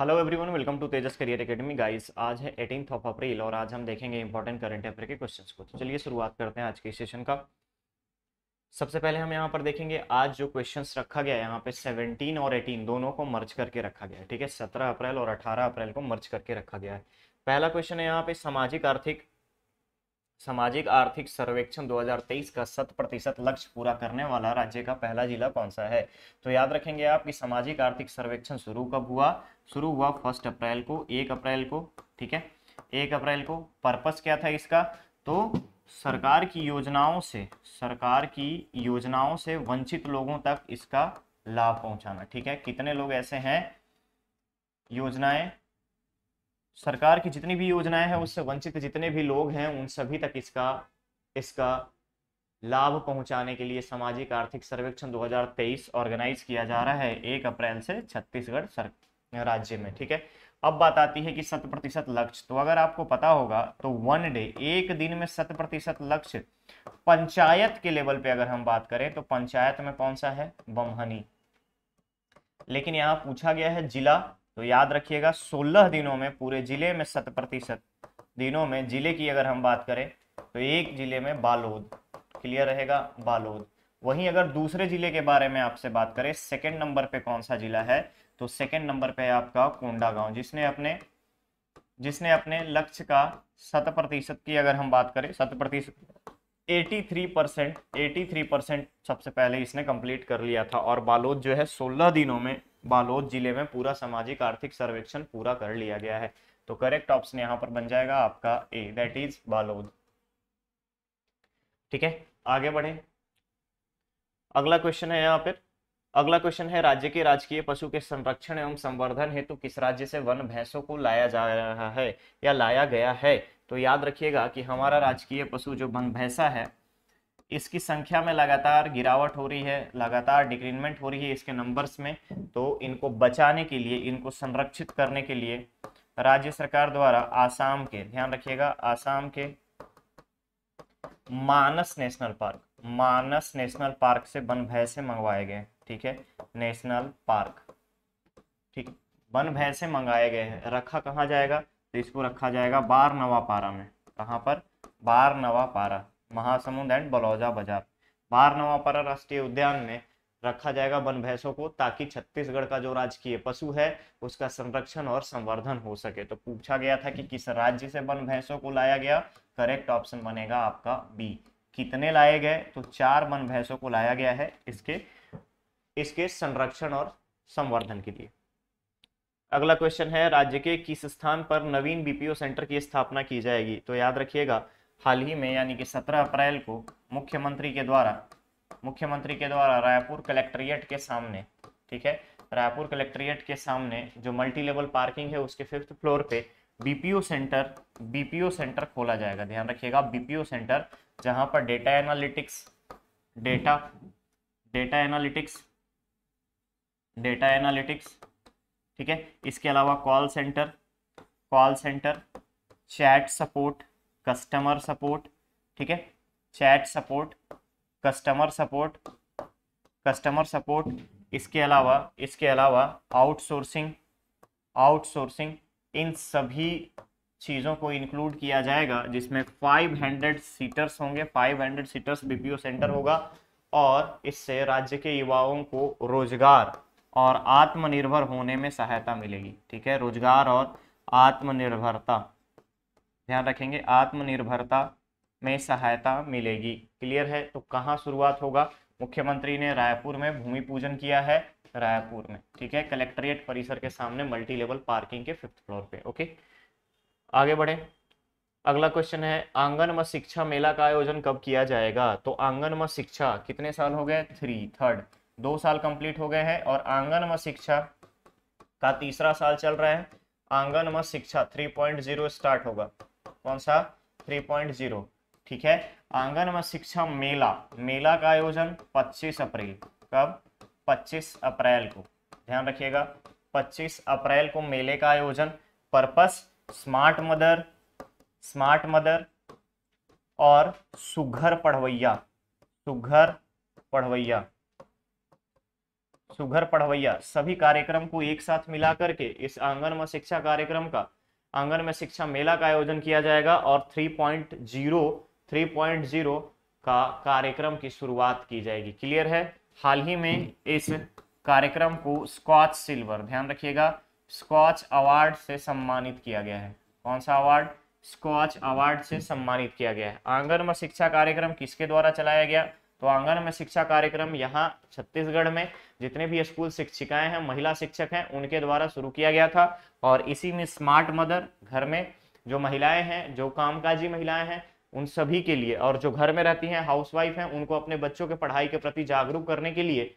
hello everyone welcome to Tejas career academy guys आज है eighteen of April और आज हम देखेंगे इंपॉर्टेंट करंट अफेयर के क्वेश्चंस को तो चलिए शुरुआत करते हैं आज के सेशन का सबसे पहले हम यहाँ पर देखेंगे आज जो क्वेश्चंस रखा गया है यहाँ पे 17 और 18 दोनों को मर्ज करके रखा गया है ठीक है सत्रह अप्रैल और अठारह अप्रैल को मर्ज करके रखा गया है पहला क्वेश्चन है यहाँ पे सामाजिक आर्थिक सामाजिक आर्थिक सर्वेक्षण 2023 का शत प्रतिशत लक्ष्य पूरा करने वाला राज्य का पहला जिला कौन सा है तो याद रखेंगे आप कि सामाजिक आर्थिक सर्वेक्षण शुरू कब हुआ शुरू हुआ फर्स्ट अप्रैल को एक अप्रैल को ठीक है एक अप्रैल को पर्पस क्या था इसका तो सरकार की योजनाओं से सरकार की योजनाओं से वंचित लोगों तक इसका लाभ पहुंचाना ठीक है कितने लोग ऐसे हैं योजनाएं सरकार की जितनी भी योजनाएं हैं उससे वंचित जितने भी लोग हैं उन सभी तक इसका इसका लाभ पहुंचाने के लिए सामाजिक आर्थिक सर्वेक्षण 2023 ऑर्गेनाइज किया जा रहा है एक अप्रैल से छत्तीसगढ़ सर राज्य में ठीक है अब बात आती है कि शत प्रतिशत लक्ष्य तो अगर आपको पता होगा तो वन डे एक दिन में शत प्रतिशत लक्ष्य पंचायत के लेवल पे अगर हम बात करें तो पंचायत में कौन सा है बमहनी लेकिन यहाँ पूछा गया है जिला तो याद रखिएगा 16 दिनों में पूरे जिले में शत प्रतिशत दिनों में जिले की अगर हम बात करें तो एक जिले में बालोद क्लियर रहेगा बालोद वहीं अगर दूसरे जिले के बारे में आपसे बात करें सेकेंड नंबर पे कौन सा जिला है तो सेकेंड नंबर पे है आपका कोंडा गांव जिसने अपने जिसने अपने लक्ष्य का शत प्रतिशत की अगर हम बात करें शत प्रतिशत eighty three percent eighty three percent सबसे पहले इसने कंप्लीट कर लिया था और बालोद जो है सोलह दिनों में बालोद जिले में पूरा सामाजिक आर्थिक सर्वेक्षण पूरा कर लिया गया है तो करेक्ट ऑप्शन यहाँ पर बन जाएगा आपका ए दैट इज बालोद ठीक है आगे बढ़े अगला क्वेश्चन है यहाँ पर अगला क्वेश्चन है राज्य के राजकीय पशु के संरक्षण एवं संवर्धन हेतु किस राज्य से वन भैंसों को लाया जा रहा है या लाया गया है तो याद रखिएगा कि हमारा राजकीय पशु जो वन भैंसा है इसकी संख्या में लगातार गिरावट हो रही है लगातार डिक्रीनमेंट हो रही है इसके नंबर्स में तो इनको बचाने के लिए इनको संरक्षित करने के लिए राज्य सरकार द्वारा आसाम के ध्यान रखिएगा आसाम के Manas national park Manas national park से वन भैंसे मंगवाए गए ठीक है नेशनल पार्क ठीक वन भैंसे मंगाए गए हैं रखा कहाँ जाएगा तो इसको रखा जाएगा बार नवा पारा में कहाँ पर बार नवापारा महासमुंद एंड बलौजा बाजार बार नवापारा राष्ट्रीय उद्यान में रखा जाएगा वन भैंसों को ताकि छत्तीसगढ़ का जो राजकीय पशु है उसका संरक्षण और संवर्धन हो सके तो पूछा गया था कि किस राज्य से वन भैंसों को लाया गया करेक्ट ऑप्शन बनेगा आपका बी कितने लाए गए तो चार वन भैंसों को लाया गया है इसके इसके संरक्षण और संवर्धन के लिए अगला क्वेश्चन है राज्य के किस स्थान पर नवीन बीपीओ सेंटर की स्थापना की जाएगी तो याद रखिएगा हाल ही में यानी कि 17 अप्रैल को मुख्यमंत्री के द्वारा मुख्यमंत्री के द्वारा रायपुर कलेक्ट्रिएट के सामने ठीक है रायपुर कलेक्ट्रिएट के सामने जो मल्टी लेवल पार्किंग है उसके फिफ्थ फ्लोर पे बीपीओ सेंटर बीपीओ सेंटर खोला जाएगा ध्यान रखिएगा बीपीओ सेंटर जहां पर data analytics data data analytics data analytics ठीक है इसके अलावा call centre call centre chat support customer support ठीक है chat support customer support customer support इसके अलावा इसके अलावा आउटसोर्सिंग आउटसोर्सिंग इन सभी चीज़ों को इंक्लूड किया जाएगा जिसमें 500 सीटर्स होंगे 500 सीटर्स बी सेंटर होगा और इससे राज्य के युवाओं को रोजगार और आत्मनिर्भर होने में सहायता मिलेगी ठीक है रोजगार और आत्मनिर्भरता ध्यान रखेंगे आत्मनिर्भरता में सहायता मिलेगी क्लियर है तो कहाँ शुरुआत होगा मुख्यमंत्री ने रायपुर में भूमि पूजन किया है रायपुर में ठीक है कलेक्ट्रेट परिसर के सामने मल्टी लेवल पार्किंग के फिफ्थ फ्लोर पे ओके आगे बढ़े अगला क्वेश्चन है आंगन व शिक्षा मेला का आयोजन कब किया जाएगा तो आंगन व शिक्षा कितने साल हो गए थ्री थर्ड दो साल कंप्लीट हो गए हैं और आंगन व शिक्षा का तीसरा साल चल रहा है आंगन व शिक्षा 3.0 स्टार्ट होगा कौन सा 3.0 ठीक है में शिक्षा मेला मेला का आयोजन 25 अप्रैल कब 25 अप्रैल को ध्यान रखिएगा 25 अप्रैल को मेले का आयोजन purpose smart mother smart mother और सुघर पढ़वैया सुघर पढ़वैया सुघर पढ़वैया सभी कार्यक्रम को एक साथ मिलाकर के इस आंगन व शिक्षा कार्यक्रम का आंगन में शिक्षा मेला का आयोजन किया जाएगा और 3.0 3.0 का कार्यक्रम की शुरुआत की जाएगी क्लियर है हाल ही में इस कार्यक्रम को स्कॉच सिल्वर ध्यान रखिएगा स्कॉच अवार्ड से सम्मानित किया गया है कौन सा अवार्ड स्कॉच अवार्ड से सम्मानित किया गया है आंगन में शिक्षा कार्यक्रम किसके द्वारा चलाया गया तो आंगन में शिक्षा कार्यक्रम यहाँ छत्तीसगढ़ में जितने भी स्कूल शिक्षिकाएं हैं महिला शिक्षक हैं उनके द्वारा शुरू किया गया था और इसी में स्मार्ट मदर घर में जो महिलाएं हैं जो कामकाजी महिलाएं हैं उन सभी के लिए और जो घर में रहती हैं हाउसवाइफ हैं उनको अपने बच्चों के पढ़ाई के प्रति जागरूक करने के लिए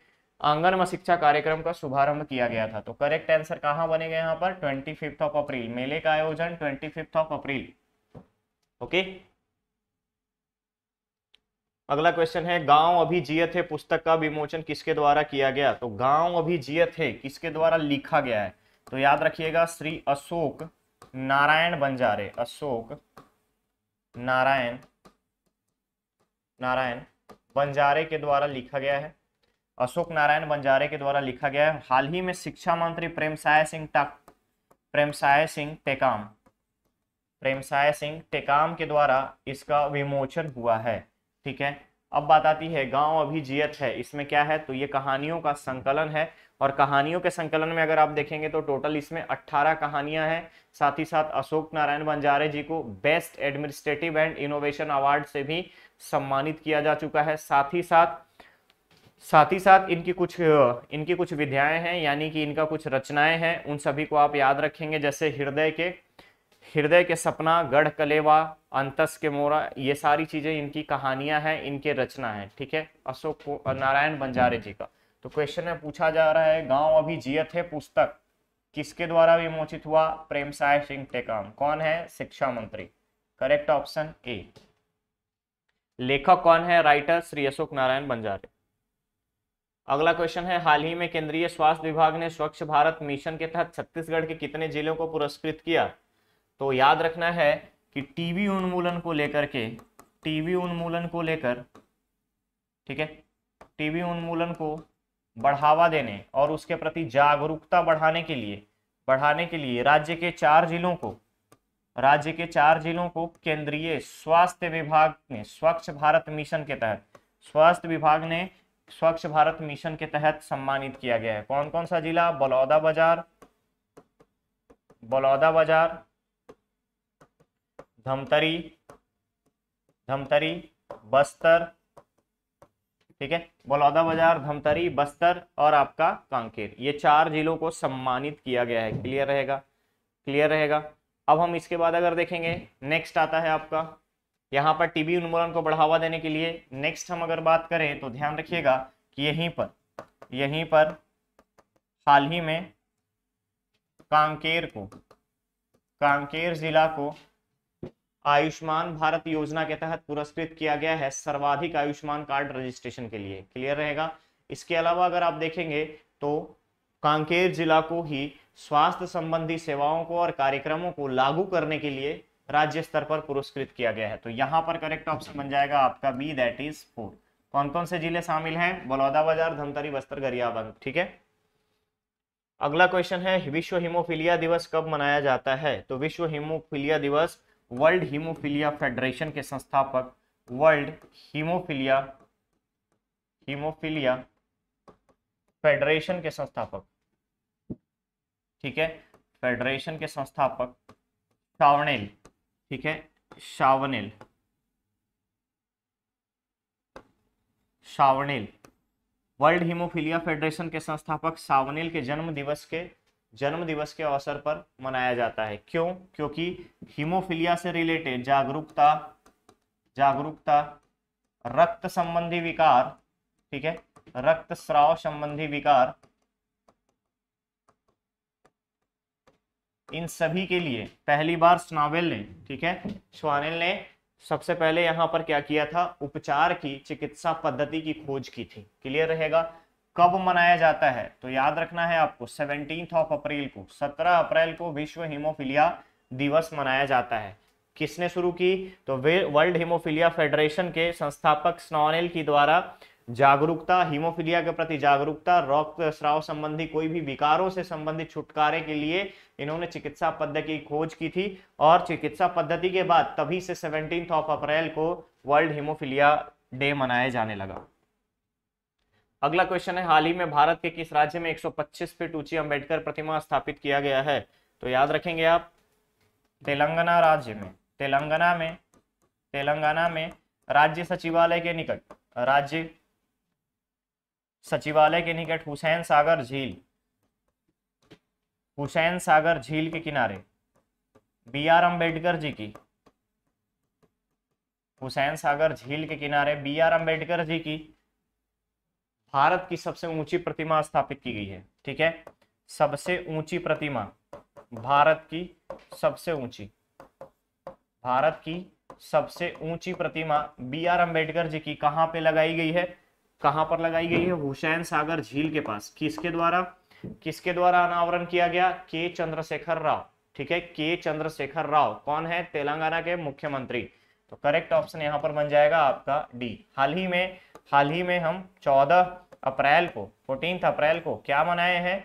आंगन में शिक्षा कार्यक्रम का शुभारंभ किया गया था तो करेक्ट आंसर कहाँ बनेगा यहाँ पर ट्वेंटी फिफ्थ ऑफ अप्रैल मेले का आयोजन twenty fifth of April okay अगला क्वेश्चन है गांव अभी जियत है पुस्तक का विमोचन किसके द्वारा किया गया तो गांव अभी जियत है किसके द्वारा लिखा गया है तो याद रखिएगा श्री अशोक नारायण बंजारे अशोक नारायण नारायण बंजारे के द्वारा लिखा गया है अशोक नारायण बंजारे के द्वारा लिखा गया है हाल ही में शिक्षा मंत्री प्रेम साय सिंह प्रेम साय सिंह टेकाम प्रेम साय सिंह टेकाम के द्वारा इसका विमोचन हुआ है ठीक है अब बात आती है गांव अभिजीत है इसमें क्या है तो ये कहानियों का संकलन है और कहानियों के संकलन में अगर आप देखेंगे तो टोटल इसमें 18 कहानियां हैं साथ ही साथ अशोक नारायण बंजारे जी को best administrative and innovation award से भी सम्मानित किया जा चुका है साथ ही साथ साथ ही साथ इनकी कुछ इनकी कुछ विद्याएं हैं यानी कि इनका कुछ रचनाएं हैं उन सभी को आप याद रखेंगे जैसे हृदय के हृदय के सपना गढ़ कलेवा अंतस के मोरा ये सारी चीजें इनकी कहानियां हैं इनके रचना है ठीक है अशोक नारायण बंजारे जी का तो क्वेश्चन में पूछा जा रहा है गांव अभी जियत है पुस्तक किसके द्वारा विमोचित हुआ प्रेम साय सिंह टेकाम कौन है शिक्षा मंत्री करेक्ट ऑप्शन ए लेखक कौन है राइटर श्री अशोक नारायण बंजारे अगला क्वेश्चन है हाल ही में केंद्रीय स्वास्थ्य विभाग ने स्वच्छ भारत मिशन के तहत छत्तीसगढ़ के कितने जिलों को पुरस्कृत किया तो याद रखना है कि टीबी उन्मूलन को लेकर के टीबी उन्मूलन को लेकर ठीक है टीबी उन्मूलन को बढ़ावा देने और उसके प्रति जागरूकता बढ़ाने के लिए बढ़ाने के लिए राज्य के चार जिलों को राज्य के चार जिलों को केंद्रीय स्वास्थ्य विभाग ने स्वच्छ भारत मिशन के तहत स्वास्थ्य विभाग ने स्वच्छ भारत मिशन के तहत सम्मानित किया गया है कौन कौन सा जिला बलौदा बाजार बलौदा बाजार धमतरी धमतरी बस्तर ठीक है बलौदा बाजार धमतरी बस्तर और आपका कांकेर ये चार जिलों को सम्मानित किया गया है क्लियर रहेगा क्लियर रहेगा अब हम इसके बाद अगर देखेंगे नेक्स्ट आता है आपका यहाँ पर टीबी उन्मूलन को बढ़ावा देने के लिए नेक्स्ट हम अगर बात करें तो ध्यान रखिएगा कि यहीं पर यहीं पर हाल ही में कांकेर को कांकेर जिला को आयुष्मान भारत योजना के तहत पुरस्कृत किया गया है सर्वाधिक आयुष्मान कार्ड रजिस्ट्रेशन के लिए क्लियर रहेगा इसके अलावा अगर आप देखेंगे तो कांकेर जिला को ही स्वास्थ्य संबंधी सेवाओं को और कार्यक्रमों को लागू करने के लिए राज्य स्तर पर पुरस्कृत किया गया है तो यहाँ पर करेक्ट ऑप्शन बन जाएगा आपका बी दैट इज फोर कौन कौन से जिले शामिल हैं बलौदाबाजार धमतरी बस्तर गरियाबंद ठीक है अगला क्वेश्चन है विश्व हिमोफिलिया दिवस कब मनाया जाता है तो विश्व हिमोफिलिया दिवस वर्ल्ड हीमोफीलिया फेडरेशन के संस्थापक वर्ल्ड हीमोफीलिया हीमोफीलिया फेडरेशन के संस्थापक ठीक है फेडरेशन के संस्थापक शावनेल ठीक है शावनेल शावनेल वर्ल्ड हीमोफीलिया फेडरेशन के संस्थापक सावनेल के जन्म दिवस के जन्म दिवस के अवसर पर मनाया जाता है क्यों क्योंकि हीमोफिलिया से रिलेटेड जागरूकता जागरूकता रक्त संबंधी विकार ठीक है रक्त स्राव संबंधी विकार इन सभी के लिए पहली बार स्नावेल ने ठीक है स्वानेल ने सबसे पहले यहां पर क्या किया था उपचार की चिकित्सा पद्धति की खोज की थी क्लियर रहेगा कब मनाया जाता है तो याद रखना है आपको सेवनटीन ऑफ अप्रैल को सत्रह अप्रैल को विश्व हीमोफीलिया दिवस मनाया जाता है किसने शुरू की तो वर्ल्ड हीमोफीलिया फेडरेशन के संस्थापक स्नॉनेल की द्वारा जागरूकता हिमोफिलिया के प्रति जागरूकता रक्त स्राव संबंधी कोई भी विकारों से संबंधित छुटकारे के लिए इन्होंने चिकित्सा पद्धति की खोज की थी और चिकित्सा पद्धति के बाद तभी से सेवनटीन ऑफ अप्रैल को वर्ल्ड हीमोफीलिया डे मनाया जाने लगा अगला क्वेश्चन है हाल ही में भारत के किस राज्य में 125 फीट ऊंची अंबेडकर प्रतिमा स्थापित किया गया है तो याद रखेंगे आप तेलंगाना राज्य में तेलंगाना में तेलंगाना में राज्य सचिवालय के निकट राज्य सचिवालय के निकट हुसैन सागर झील हुसैन सागर झील के किनारे बी आर अम्बेडकर जी की हुसैन सागर झील के किनारे बी आर अम्बेडकर जी की भारत की सबसे ऊंची प्रतिमा स्थापित की गई है ठीक है सबसे ऊंची प्रतिमा भारत की सबसे ऊंची भारत की सबसे ऊंची प्रतिमा बी आर अम्बेडकर जी की कहां पे लगाई गई है कहां पर लगाई गई है हुसैन सागर झील के पास किसके द्वारा किसके द्वारा अनावरण किया गया के चंद्रशेखर राव ठीक है के चंद्रशेखर राव कौन है तेलंगाना के मुख्यमंत्री तो करेक्ट ऑप्शन यहाँ पर बन जाएगा आपका डी हाल ही में हाल ही में हम 14 अप्रैल को फोर्टीन अप्रैल को क्या मनाए हैं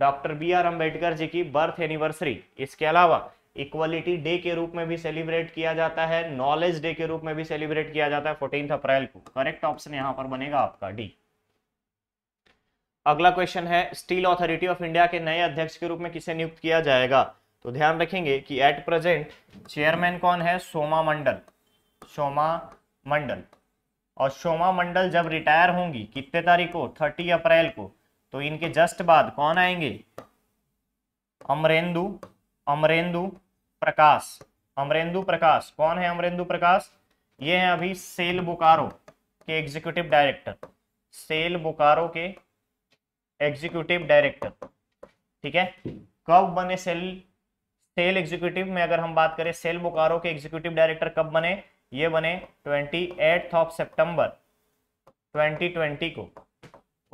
doctor B R Ambedkar ji की बर्थ एनिवर्सरी इसके अलावा इक्वलिटी डे के रूप में भी सेलिब्रेट किया जाता है नॉलेज डे के रूप में भी सेलिब्रेट किया जाता है फोर्टीन अप्रैल को करेक्ट ऑप्शन यहां पर बनेगा आपका डी अगला क्वेश्चन है स्टील अथॉरिटी ऑफ इंडिया के नए अध्यक्ष के रूप में किसे नियुक्त किया जाएगा तो ध्यान रखेंगे कि एट प्रेजेंट चेयरमैन कौन है सोमा मंडल सोमा मंडल और सोमा मंडल जब रिटायर होंगी कितने तारीख को थर्टी अप्रैल को तो इनके जस्ट बाद कौन आएंगे अमरेंदु अमरेंदु प्रकाश अमरेंदु प्रकाश कौन है अमरेंदु प्रकाश ये हैं अभी सेल बुकारो के एग्जीक्यूटिव डायरेक्टर सेल बुकारो के एग्जीक्यूटिव डायरेक्टर ठीक है कब बने सेल सेल एग्जीक्यूटिव में अगर हम बात करें सेल बोकारो के एग्जीक्यूटिव डायरेक्टर कब बने ये बने ट्वेंटी एट ऑफ सेप्टेम्बर 2020 को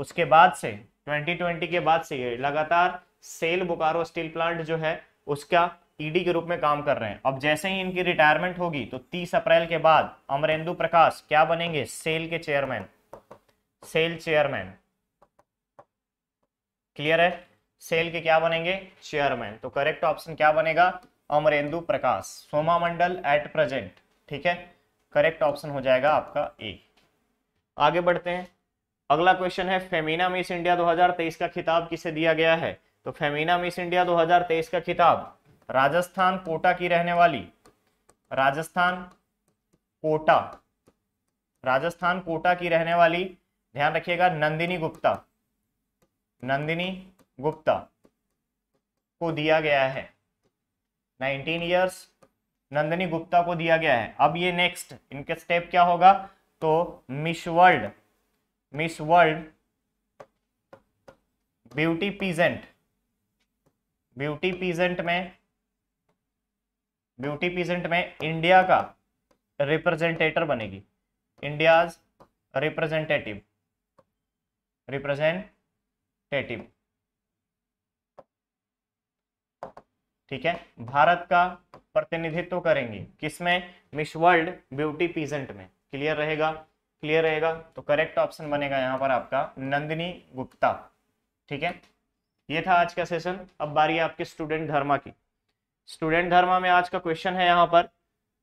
उसके बाद से 2020 के बाद से ये लगातार सेल बोकारो स्टील प्लांट जो है उसका ईडी e के रूप में काम कर रहे हैं अब जैसे ही इनकी रिटायरमेंट होगी तो 30 अप्रैल के बाद अमरेंदु प्रकाश क्या बनेंगे सेल के चेयरमैन सेल चेयरमैन क्लियर है सेल के क्या बनेंगे चेयरमैन तो करेक्ट ऑप्शन क्या बनेगा अमरेंदु प्रकाश सोमा मंडल एट प्रेजेंट ठीक है करेक्ट ऑप्शन हो जाएगा आपका ए आगे बढ़ते हैं अगला क्वेश्चन है फेमिना मिस इंडिया 2023 का खिताब किसे दिया गया है तो फेमिना मिस इंडिया 2023 का खिताब राजस्थान कोटा की रहने वाली राजस्थान कोटा राजस्थान कोटा की रहने वाली ध्यान रखिएगा नंदिनी गुप्ता नंदिनी गुप्ता को दिया गया है 19 इयर्स नंदनी गुप्ता को दिया गया है अब ये नेक्स्ट इनके स्टेप क्या होगा तो Miss World Miss World beauty pageant beauty pageant में ब्यूटी पीजेंट में इंडिया का रिप्रेजेंटेटर बनेगी इंडियाज रिप्रेजेंटेटिव रिप्रेजेंटेटिव ठीक है भारत का प्रतिनिधित्व करेंगे किसमें मिस वर्ल्ड ब्यूटी पीजेंट में क्लियर रहेगा क्लियर रहेगा तो करेक्ट ऑप्शन बनेगा यहाँ पर आपका नंदिनी गुप्ता ठीक है ये था आज का सेशन अब बारी है आपके स्टूडेंट धर्मा की स्टूडेंट धर्मा में आज का क्वेश्चन है यहाँ पर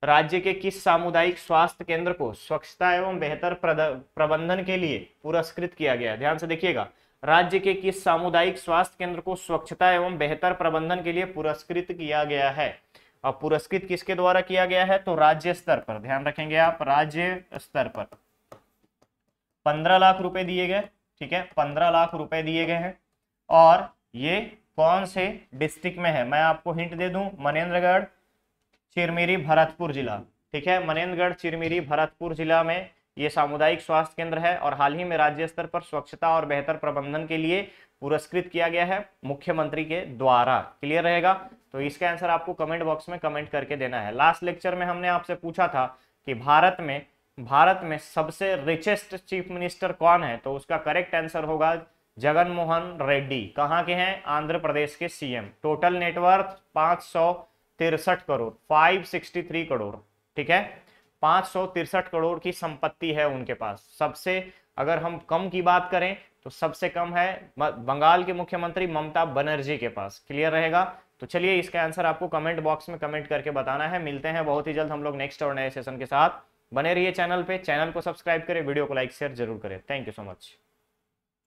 राज्य के किस सामुदायिक स्वास्थ्य केंद्र को स्वच्छता एवं बेहतर प्रबंधन के लिए पुरस्कृत किया गया ध्यान से देखिएगा राज्य के किस सामुदायिक स्वास्थ्य केंद्र को स्वच्छता एवं बेहतर प्रबंधन के लिए पुरस्कृत किया गया है और पुरस्कृत किसके द्वारा किया गया है तो राज्य स्तर पर ध्यान रखेंगे आप राज्य स्तर पर पंद्रह लाख रुपए दिए गए ठीक है पंद्रह लाख रुपए दिए गए हैं और ये कौन से डिस्ट्रिक्ट में है मैं आपको हिंट दे दूं मनेन्द्रगढ़ चिरमिरी भरतपुर जिला ठीक है मनेन्द्रगढ़ चिरमिरी भरतपुर जिला में ये सामुदायिक स्वास्थ्य केंद्र है और हाल ही में राज्य स्तर पर स्वच्छता और बेहतर प्रबंधन के लिए पुरस्कृत किया गया है मुख्यमंत्री के द्वारा क्लियर रहेगा तो इसका आंसर आपको कमेंट बॉक्स में कमेंट करके देना है लास्ट लेक्चर में हमने आपसे पूछा था कि भारत में भारत में सबसे रिचेस्ट चीफ मिनिस्टर कौन है तो उसका करेक्ट आंसर होगा जगन मोहन रेड्डी कहाँ के हैं आंध्र प्रदेश के सीएम टोटल नेटवर्थ पांच सौ तिरसठ करोड़ 563 करोड़ ठीक है पाँच करोड़ की संपत्ति है उनके पास सबसे अगर हम कम की बात करें तो सबसे कम है बंगाल के मुख्यमंत्री ममता बनर्जी के पास क्लियर रहेगा तो चलिए इसका आंसर आपको कमेंट बॉक्स में कमेंट करके बताना है मिलते हैं बहुत ही जल्द हम लोग नेक्स्ट और नए सेशन के साथ बने रहिए चैनल पे चैनल को सब्सक्राइब करें वीडियो को लाइक शेयर जरूर करें थैंक यू सो मच